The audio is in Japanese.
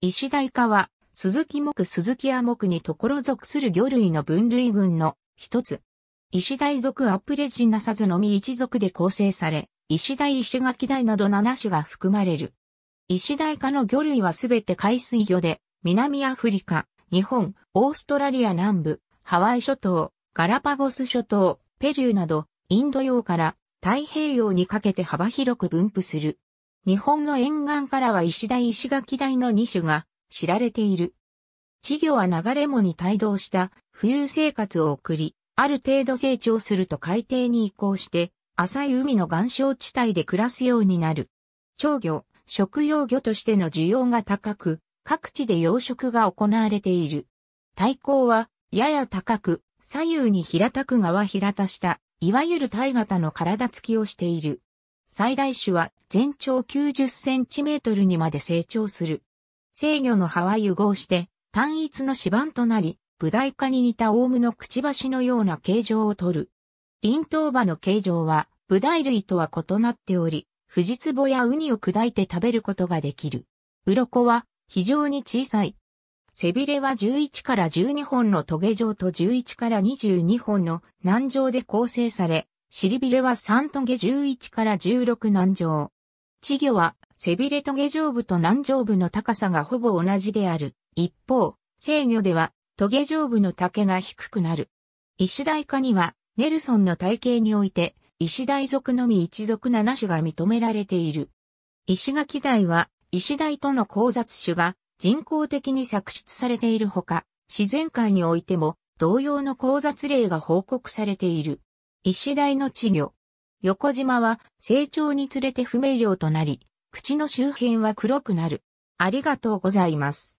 石大科は、鈴木木鈴木亜木にところ属する魚類の分類群の一つ。石大属アプレジナサズのみ一族で構成され、石大石垣大など7種が含まれる。石大科の魚類はすべて海水魚で、南アフリカ、日本、オーストラリア南部、ハワイ諸島、ガラパゴス諸島、ペルーなど、インド洋から太平洋にかけて幅広く分布する。日本の沿岸からは石台石垣台の2種が知られている。稚魚は流れ藻に帯同した浮遊生活を送り、ある程度成長すると海底に移行して、浅い海の岩礁地帯で暮らすようになる。長魚、食用魚としての需要が高く、各地で養殖が行われている。体高は、やや高く、左右に平たく側平たした、いわゆる体型の体つきをしている。最大種は全長90センチメートルにまで成長する。制御の葉は融合して単一の指板となり、ブダイ科に似たオウムのくちばしのような形状をとる。咽頭葉の形状はブダイ類とは異なっており、フジツボやウニを砕いて食べることができる。鱗は非常に小さい。背びれは11から12本のトゲ状と11から22本の軟状で構成され、尻びれは3トゲ11から16軟状。稚魚は背びれと下上部と南上部の高さがほぼ同じである。一方、制御では、トゲ上部の丈が低くなる。石大科には、ネルソンの体系において、石大属のみ一属7種が認められている。石垣大は、石大との交雑種が人工的に作出されているほか、自然界においても同様の交雑例が報告されている。石大の稚魚、横島は成長につれて不明瞭となり、口の周辺は黒くなる。ありがとうございます。